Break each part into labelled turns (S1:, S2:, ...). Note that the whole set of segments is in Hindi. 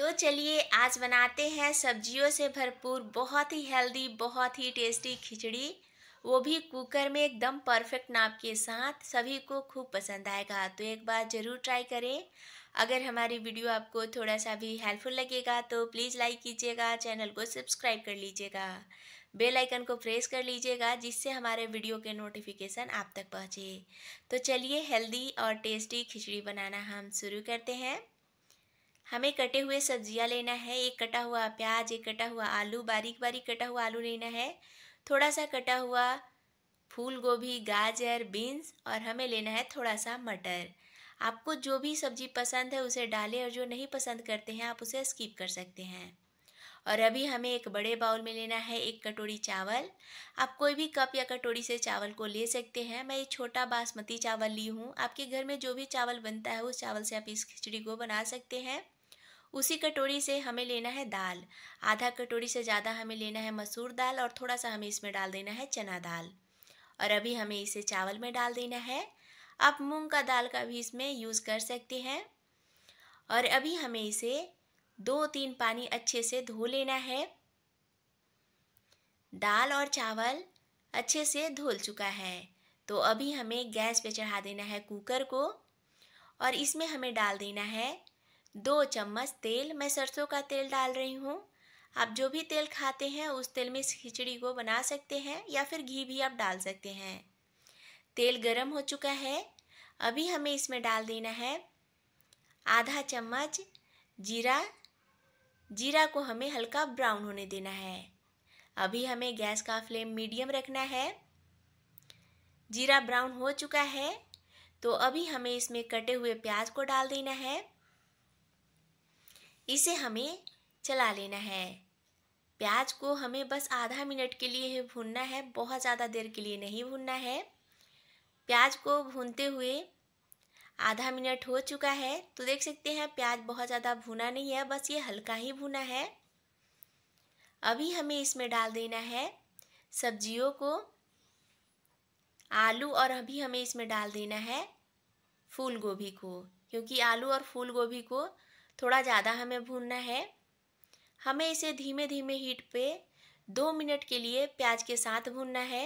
S1: तो चलिए आज बनाते हैं सब्जियों से भरपूर बहुत ही हेल्दी बहुत ही टेस्टी खिचड़ी वो भी कुकर में एकदम परफेक्ट नाप के साथ सभी को खूब पसंद आएगा तो एक बार ज़रूर ट्राई करें अगर हमारी वीडियो आपको थोड़ा सा भी हेल्पफुल लगेगा तो प्लीज़ लाइक कीजिएगा चैनल को सब्सक्राइब कर लीजिएगा बेल आइकन को प्रेस कर लीजिएगा जिससे हमारे वीडियो के नोटिफिकेशन आप तक पहुँचे तो चलिए हेल्दी और टेस्टी खिचड़ी बनाना हम शुरू करते हैं हमें कटे हुए सब्जियां लेना है एक कटा हुआ प्याज एक कटा हुआ आलू बारीक बारीक कटा हुआ आलू लेना है थोड़ा सा कटा हुआ फूल गोभी गाजर बीन्स और हमें लेना है थोड़ा सा मटर आपको जो भी सब्जी पसंद है उसे डालें और जो नहीं पसंद करते हैं आप उसे स्किप कर सकते हैं और अभी हमें एक बड़े बाउल में लेना है एक कटोरी चावल आप कोई भी कप या कटोरी से चावल को ले सकते हैं मैं ये छोटा बासमती चावल ली हूँ आपके घर में जो भी चावल बनता है उस चावल से आप इस खिचड़ी को बना सकते हैं उसी कटोरी से हमें लेना है दाल आधा कटोरी से ज़्यादा हमें लेना है मसूर दाल और थोड़ा सा हमें इसमें डाल देना है चना दाल और अभी हमें इसे चावल में डाल देना है आप मूंग का दाल का भी इसमें यूज़ कर सकते हैं और अभी हमें इसे दो तीन पानी अच्छे से धो लेना है दाल और चावल अच्छे से धुल चुका है तो अभी हमें गैस पे चढ़ा देना है कुकर को और इसमें हमें डाल देना है दो चम्मच तेल मैं सरसों का तेल डाल रही हूँ आप जो भी तेल खाते हैं उस तेल में इस खिचड़ी को बना सकते हैं या फिर घी भी आप डाल सकते हैं तेल गरम हो चुका है अभी हमें इसमें डाल देना है आधा चम्मच जीरा जीरा को हमें हल्का ब्राउन होने देना है अभी हमें गैस का फ्लेम मीडियम रखना है जीरा ब्राउन हो चुका है तो अभी हमें इसमें कटे हुए प्याज को डाल देना है इसे हमें चला लेना है प्याज को हमें बस आधा मिनट के लिए ही भूनना है बहुत ज़्यादा देर के लिए नहीं भूनना है प्याज को भूनते हुए आधा मिनट हो चुका है तो देख सकते हैं प्याज बहुत ज़्यादा भुना नहीं है बस ये हल्का ही भुना है अभी हमें इसमें डाल देना है सब्जियों को आलू और अभी हमें इसमें डाल देना है फूल गोभी को क्योंकि आलू और फूल गोभी को थोड़ा ज़्यादा हमें भूनना है हमें इसे धीमे धीमे हीट पे दो मिनट के लिए प्याज के साथ भूनना है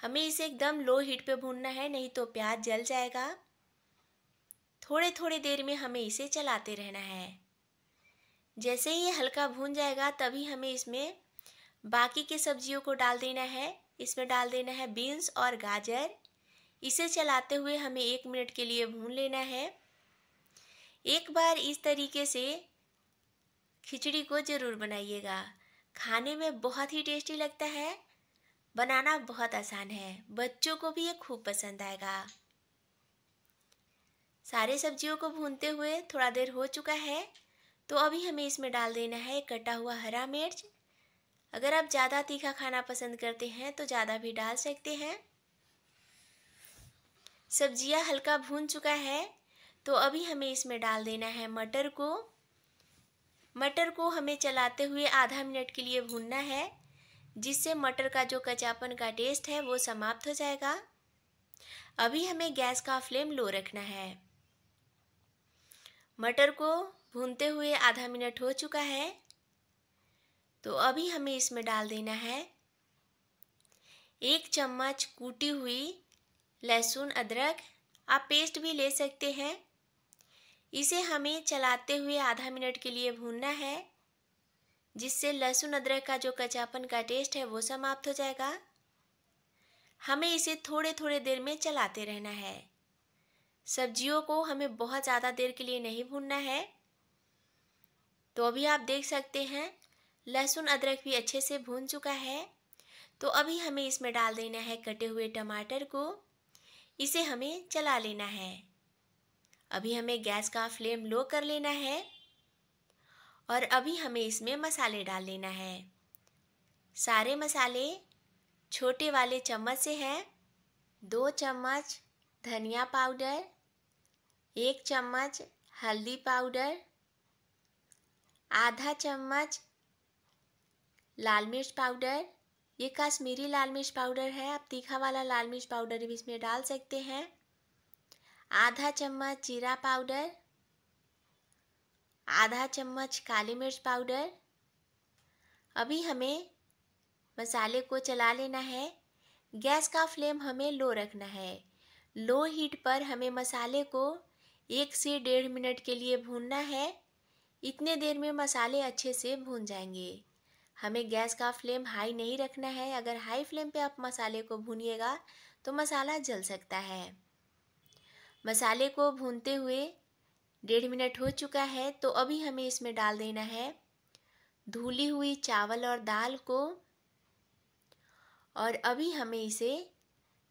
S1: हमें इसे एकदम लो हीट पे भूनना है नहीं तो प्याज जल जाएगा थोड़े थोड़े देर में हमें इसे चलाते रहना है जैसे ही हल्का भून जाएगा तभी हमें इसमें बाकी के सब्जियों को डाल देना है इसमें डाल देना है बीन्स और गाजर इसे चलाते हुए हमें एक मिनट के लिए भून लेना है एक बार इस तरीके से खिचड़ी को ज़रूर बनाइएगा खाने में बहुत ही टेस्टी लगता है बनाना बहुत आसान है बच्चों को भी ये खूब पसंद आएगा सारे सब्जियों को भूनते हुए थोड़ा देर हो चुका है तो अभी हमें इसमें डाल देना है कटा हुआ हरा मिर्च अगर आप ज़्यादा तीखा खाना पसंद करते हैं तो ज़्यादा भी डाल सकते हैं सब्जियां हल्का भून चुका है तो अभी हमें इसमें डाल देना है मटर को मटर को हमें चलाते हुए आधा मिनट के लिए भूनना है जिससे मटर का जो कचापन का टेस्ट है वो समाप्त हो जाएगा अभी हमें गैस का फ्लेम लो रखना है मटर को भूनते हुए आधा मिनट हो चुका है तो अभी हमें इसमें डाल देना है एक चम्मच कूटी हुई लहसुन अदरक आप पेस्ट भी ले सकते हैं इसे हमें चलाते हुए आधा मिनट के लिए भूनना है जिससे लहसुन अदरक का जो कचापन का टेस्ट है वो समाप्त हो जाएगा हमें इसे थोड़े थोड़े देर में चलाते रहना है सब्जियों को हमें बहुत ज़्यादा देर के लिए नहीं भूनना है तो अभी आप देख सकते हैं लहसुन अदरक भी अच्छे से भून चुका है तो अभी हमें इसमें डाल देना है कटे हुए टमाटर को इसे हमें चला लेना है अभी हमें गैस का फ्लेम लो कर लेना है और अभी हमें इसमें मसाले डाल लेना है सारे मसाले छोटे वाले चम्मच से हैं दो चम्मच धनिया पाउडर एक चम्मच हल्दी पाउडर आधा चम्मच लाल मिर्च पाउडर ये कश्मीरी लाल मिर्च पाउडर है आप तीखा वाला लाल मिर्च पाउडर भी इसमें डाल सकते हैं आधा चम्मच जीरा पाउडर आधा चम्मच काली मिर्च पाउडर अभी हमें मसाले को चला लेना है गैस का फ्लेम हमें लो रखना है लो हीट पर हमें मसाले को एक से डेढ़ मिनट के लिए भूनना है इतने देर में मसाले अच्छे से भून जाएंगे हमें गैस का फ्लेम हाई नहीं रखना है अगर हाई फ्लेम पे आप मसाले को भूनिएगा तो मसाला जल सकता है मसाले को भूनते हुए डेढ़ मिनट हो चुका है तो अभी हमें इसमें डाल देना है धुली हुई चावल और दाल को और अभी हमें इसे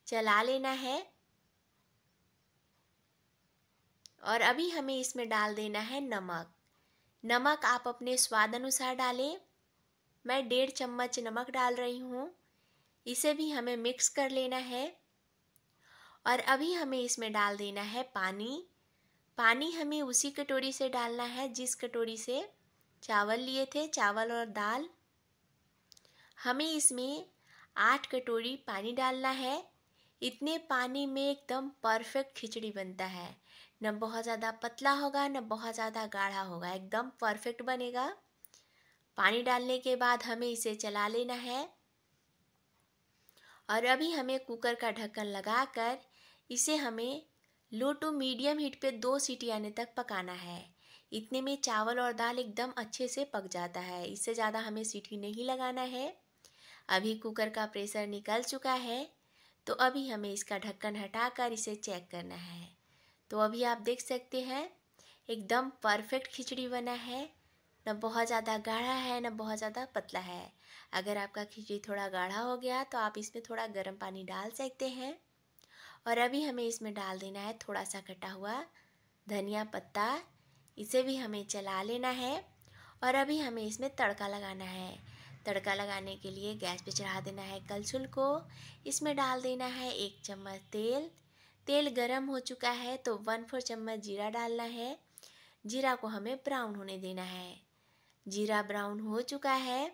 S1: चला लेना है और अभी हमें इसमें डाल देना है नमक नमक आप अपने स्वाद अनुसार डालें मैं डेढ़ चम्मच नमक डाल रही हूँ इसे भी हमें मिक्स कर लेना है और अभी हमें इसमें डाल देना है पानी पानी हमें उसी कटोरी से डालना है जिस कटोरी से चावल लिए थे चावल और दाल हमें इसमें आठ कटोरी पानी डालना है इतने पानी में एकदम परफेक्ट खिचड़ी बनता है न बहुत ज़्यादा पतला होगा न बहुत ज़्यादा गाढ़ा होगा एकदम परफेक्ट बनेगा पानी डालने के बाद हमें इसे चला लेना है और अभी हमें कुकर का ढक्कन लगाकर इसे हमें लो टू मीडियम हीट पे दो सीटी आने तक पकाना है इतने में चावल और दाल एकदम अच्छे से पक जाता है इससे ज़्यादा हमें सीटी नहीं लगाना है अभी कुकर का प्रेशर निकल चुका है तो अभी हमें इसका ढक्कन हटाकर इसे चेक करना है तो अभी आप देख सकते हैं एकदम परफेक्ट खिचड़ी बना है न बहुत ज़्यादा गाढ़ा है न बहुत ज़्यादा पतला है अगर आपका खिचड़ी थोड़ा गाढ़ा हो गया तो आप इसमें थोड़ा गर्म पानी डाल सकते हैं और अभी हमें इसमें डाल देना है थोड़ा सा कटा हुआ धनिया पत्ता इसे भी हमें चला लेना है और अभी हमें इसमें तड़का लगाना है तड़का लगाने के लिए गैस पे चढ़ा देना है कलछुल को इसमें डाल देना है एक चम्मच तेल तेल गरम हो चुका है तो वन फोर चम्मच जीरा डालना है जीरा को हमें ब्राउन होने देना है जीरा ब्राउन हो चुका है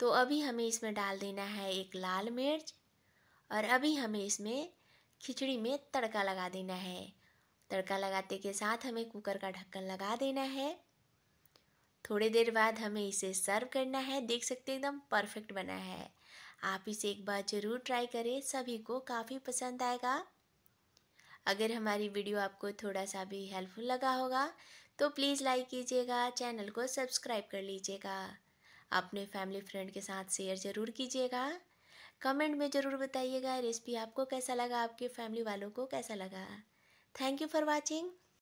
S1: तो अभी हमें इसमें डाल देना है एक लाल मिर्च और अभी हमें इसमें खिचड़ी में तड़का लगा देना है तड़का लगाते के साथ हमें कुकर का ढक्कन लगा देना है थोड़ी देर बाद हमें इसे सर्व करना है देख सकते एकदम परफेक्ट बना है आप इसे एक बार ज़रूर ट्राई करें सभी को काफ़ी पसंद आएगा अगर हमारी वीडियो आपको थोड़ा सा भी हेल्पफुल लगा होगा तो प्लीज़ लाइक कीजिएगा चैनल को सब्सक्राइब कर लीजिएगा अपने फैमिली फ्रेंड के साथ शेयर ज़रूर कीजिएगा कमेंट में ज़रूर बताइएगा रेसिपी आपको कैसा लगा आपके फैमिली वालों को कैसा लगा थैंक यू फॉर वॉचिंग